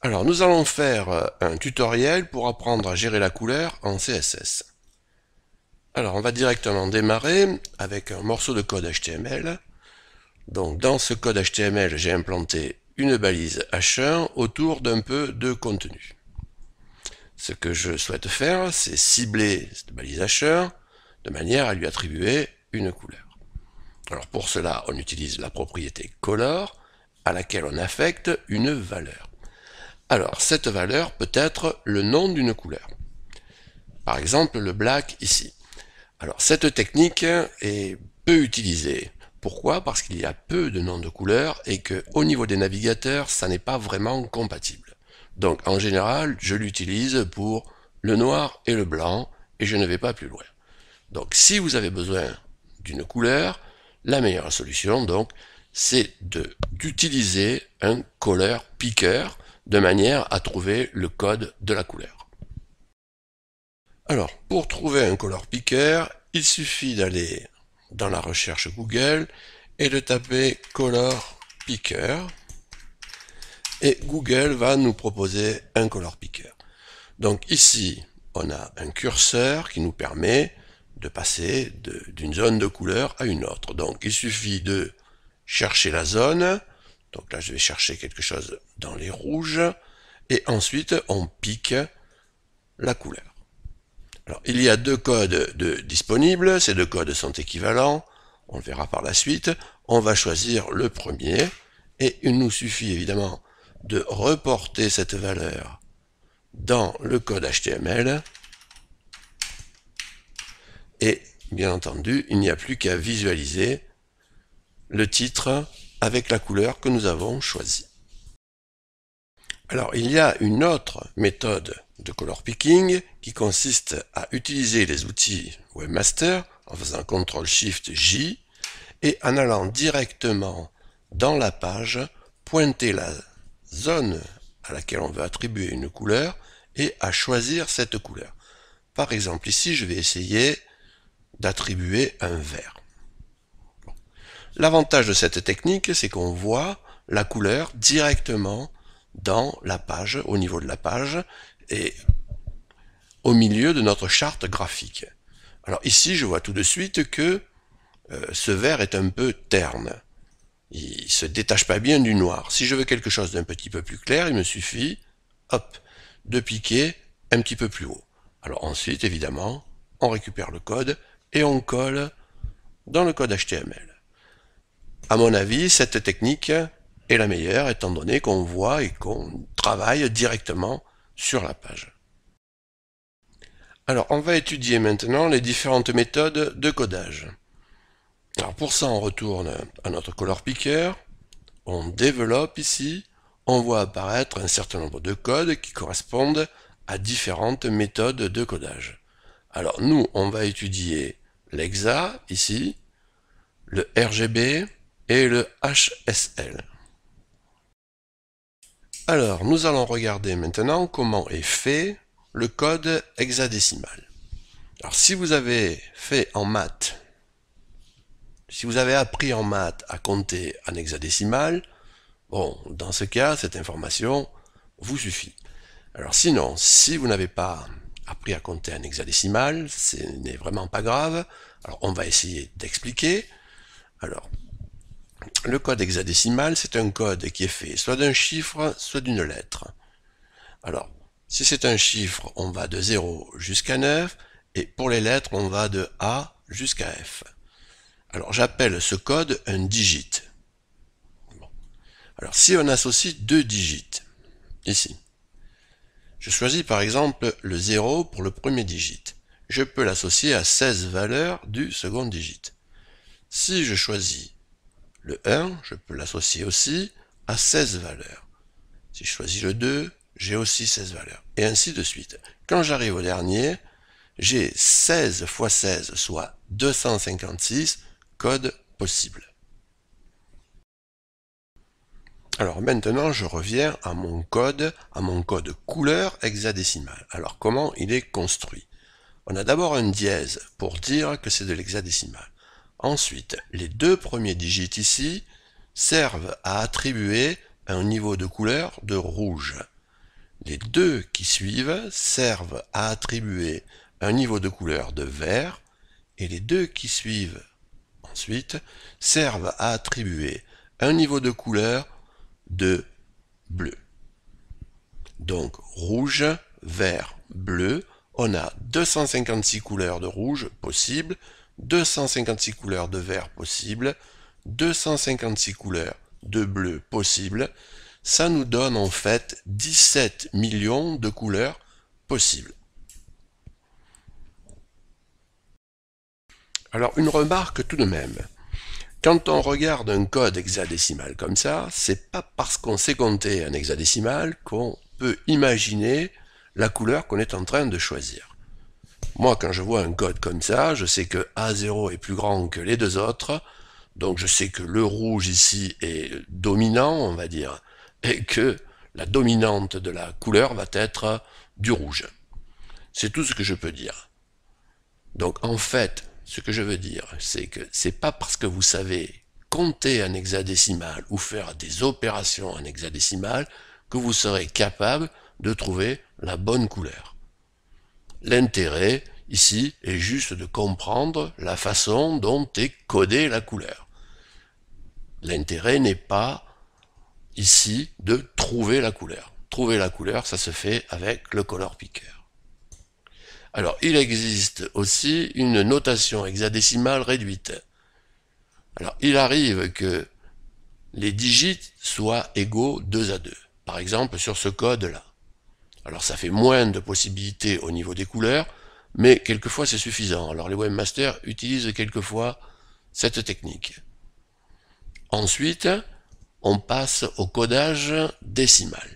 Alors nous allons faire euh, un tutoriel pour apprendre à gérer la couleur en CSS. Alors on va directement démarrer avec un morceau de code HTML. Donc dans ce code HTML j'ai implanté une balise H1 autour d'un peu de contenu. Ce que je souhaite faire c'est cibler cette balise H1 de manière à lui attribuer une couleur. Alors pour cela on utilise la propriété color à laquelle on affecte une valeur. Alors, cette valeur peut être le nom d'une couleur. Par exemple, le black ici. Alors, cette technique est peu utilisée. Pourquoi Parce qu'il y a peu de noms de couleurs et que au niveau des navigateurs, ça n'est pas vraiment compatible. Donc, en général, je l'utilise pour le noir et le blanc et je ne vais pas plus loin. Donc, si vous avez besoin d'une couleur, la meilleure solution, donc, c'est d'utiliser un color picker de manière à trouver le code de la couleur. Alors, pour trouver un color picker, il suffit d'aller dans la recherche Google et de taper color picker et Google va nous proposer un color picker. Donc ici, on a un curseur qui nous permet de passer d'une zone de couleur à une autre. Donc il suffit de chercher la zone, donc là, je vais chercher quelque chose dans les rouges. Et ensuite, on pique la couleur. Alors, il y a deux codes de disponibles. Ces deux codes sont équivalents. On le verra par la suite. On va choisir le premier. Et il nous suffit évidemment de reporter cette valeur dans le code HTML. Et bien entendu, il n'y a plus qu'à visualiser le titre avec la couleur que nous avons choisie. Alors il y a une autre méthode de color picking qui consiste à utiliser les outils Webmaster en faisant CTRL SHIFT J et en allant directement dans la page pointer la zone à laquelle on veut attribuer une couleur et à choisir cette couleur. Par exemple ici je vais essayer d'attribuer un vert. L'avantage de cette technique, c'est qu'on voit la couleur directement dans la page, au niveau de la page, et au milieu de notre charte graphique. Alors ici, je vois tout de suite que euh, ce vert est un peu terne. Il se détache pas bien du noir. Si je veux quelque chose d'un petit peu plus clair, il me suffit, hop, de piquer un petit peu plus haut. Alors ensuite, évidemment, on récupère le code et on colle dans le code HTML à mon avis, cette technique est la meilleure étant donné qu'on voit et qu'on travaille directement sur la page. Alors, on va étudier maintenant les différentes méthodes de codage. Alors pour ça, on retourne à notre color picker, on développe ici, on voit apparaître un certain nombre de codes qui correspondent à différentes méthodes de codage. Alors nous, on va étudier l'EXA ici, le RGB, et le HSL. Alors, nous allons regarder maintenant comment est fait le code hexadécimal. Alors, si vous avez fait en maths, si vous avez appris en maths à compter en hexadécimal, bon, dans ce cas, cette information vous suffit. Alors sinon, si vous n'avez pas appris à compter en hexadécimal, ce n'est vraiment pas grave. Alors, on va essayer d'expliquer. Alors, le code hexadécimal, c'est un code qui est fait soit d'un chiffre, soit d'une lettre. Alors, si c'est un chiffre, on va de 0 jusqu'à 9, et pour les lettres, on va de A jusqu'à F. Alors, j'appelle ce code un digit. Alors, si on associe deux digits, ici, je choisis par exemple le 0 pour le premier digit. Je peux l'associer à 16 valeurs du second digit. Si je choisis le 1, je peux l'associer aussi à 16 valeurs. Si je choisis le 2, j'ai aussi 16 valeurs. Et ainsi de suite. Quand j'arrive au dernier, j'ai 16 x 16, soit 256 codes possibles. Alors maintenant, je reviens à mon code, à mon code couleur hexadécimal. Alors comment il est construit On a d'abord un dièse pour dire que c'est de l'hexadécimal. Ensuite, les deux premiers digits ici servent à attribuer un niveau de couleur de rouge. Les deux qui suivent servent à attribuer un niveau de couleur de vert et les deux qui suivent ensuite servent à attribuer un niveau de couleur de bleu. Donc rouge, vert, bleu, on a 256 couleurs de rouge possibles 256 couleurs de vert possibles, 256 couleurs de bleu possibles. Ça nous donne en fait 17 millions de couleurs possibles. Alors une remarque tout de même. Quand on regarde un code hexadécimal comme ça, c'est pas parce qu'on sait compter un hexadécimal qu'on peut imaginer la couleur qu'on est en train de choisir. Moi, quand je vois un code comme ça, je sais que A0 est plus grand que les deux autres, donc je sais que le rouge ici est dominant, on va dire, et que la dominante de la couleur va être du rouge. C'est tout ce que je peux dire. Donc en fait, ce que je veux dire, c'est que c'est pas parce que vous savez compter en hexadécimal ou faire des opérations en hexadécimal que vous serez capable de trouver la bonne couleur. L'intérêt, ici, est juste de comprendre la façon dont est codée la couleur. L'intérêt n'est pas, ici, de trouver la couleur. Trouver la couleur, ça se fait avec le color picker. Alors, il existe aussi une notation hexadécimale réduite. Alors, il arrive que les digits soient égaux 2 à 2. Par exemple, sur ce code-là. Alors ça fait moins de possibilités au niveau des couleurs, mais quelquefois c'est suffisant. Alors les webmasters utilisent quelquefois cette technique. Ensuite, on passe au codage décimal.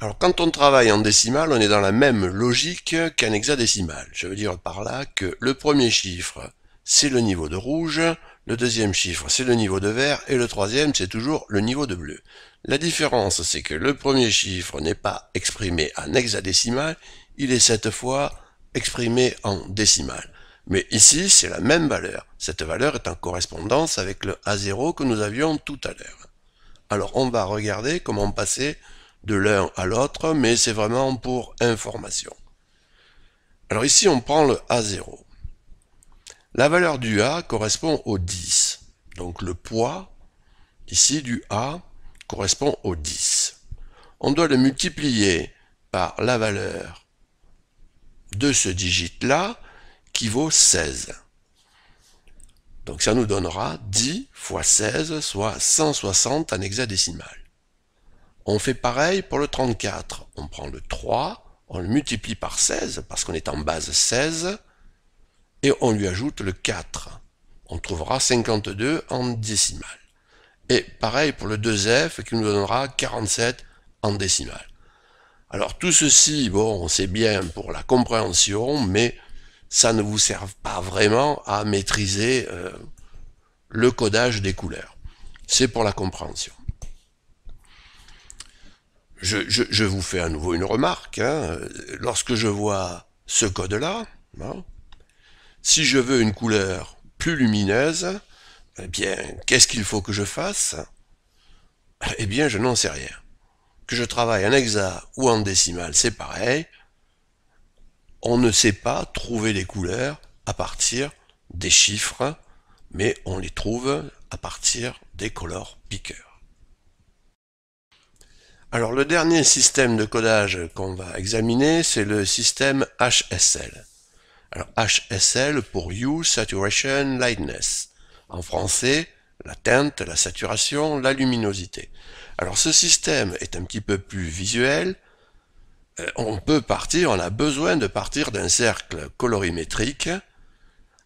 Alors quand on travaille en décimal, on est dans la même logique qu'un hexadécimal. Je veux dire par là que le premier chiffre, c'est le niveau de rouge, le deuxième chiffre, c'est le niveau de vert, et le troisième, c'est toujours le niveau de bleu. La différence, c'est que le premier chiffre n'est pas exprimé en hexadécimal, il est cette fois exprimé en décimal. Mais ici, c'est la même valeur. Cette valeur est en correspondance avec le A0 que nous avions tout à l'heure. Alors on va regarder comment passer de l'un à l'autre, mais c'est vraiment pour information. Alors ici, on prend le A0. La valeur du A correspond au 10. Donc le poids, ici, du A correspond au 10. On doit le multiplier par la valeur de ce digit là qui vaut 16. Donc ça nous donnera 10 fois 16, soit 160 en hexadécimal. On fait pareil pour le 34. On prend le 3, on le multiplie par 16, parce qu'on est en base 16, et on lui ajoute le 4. On trouvera 52 en décimale. Et pareil pour le 2F qui nous donnera 47 en décimale. Alors tout ceci, bon, c'est bien pour la compréhension, mais ça ne vous sert pas vraiment à maîtriser euh, le codage des couleurs. C'est pour la compréhension. Je, vous fais à nouveau une remarque. Hein. Lorsque je vois ce code-là, hein, si je veux une couleur plus lumineuse, eh bien, qu'est-ce qu'il faut que je fasse Eh bien, je n'en sais rien. Que je travaille en hexa ou en décimal, c'est pareil. On ne sait pas trouver les couleurs à partir des chiffres, mais on les trouve à partir des couleurs pickers. Alors le dernier système de codage qu'on va examiner, c'est le système HSL. Alors HSL pour Hue, Saturation, Lightness. En français, la teinte, la saturation, la luminosité. Alors ce système est un petit peu plus visuel. Euh, on peut partir, on a besoin de partir d'un cercle colorimétrique.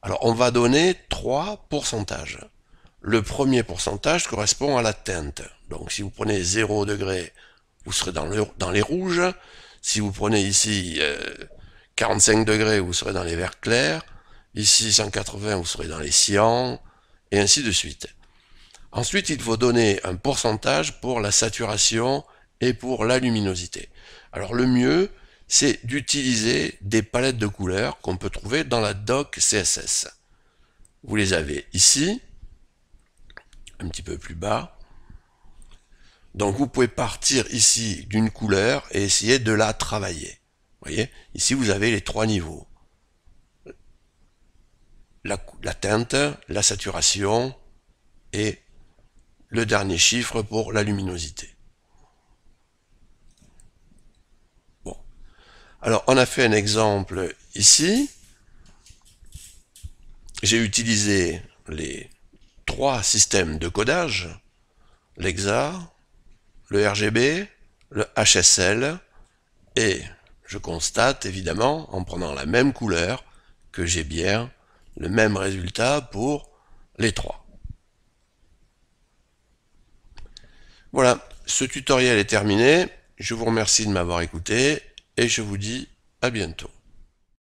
Alors on va donner trois pourcentages. Le premier pourcentage correspond à la teinte. Donc si vous prenez 0 degré, vous serez dans, le, dans les rouges. Si vous prenez ici euh, 45 degrés, vous serez dans les verts clairs, ici 180, vous serez dans les sciences et ainsi de suite. Ensuite, il faut donner un pourcentage pour la saturation et pour la luminosité. Alors le mieux, c'est d'utiliser des palettes de couleurs qu'on peut trouver dans la doc CSS. Vous les avez ici, un petit peu plus bas. Donc vous pouvez partir ici d'une couleur et essayer de la travailler voyez Ici, vous avez les trois niveaux. La, teinte, la saturation et le dernier chiffre pour la luminosité. Bon. Alors, on a fait un exemple ici. J'ai utilisé les trois systèmes de codage, l'EXA, le RGB, le HSL et je constate évidemment, en prenant la même couleur, que j'ai bien le même résultat pour les trois. Voilà, ce tutoriel est terminé. Je vous remercie de m'avoir écouté et je vous dis à bientôt.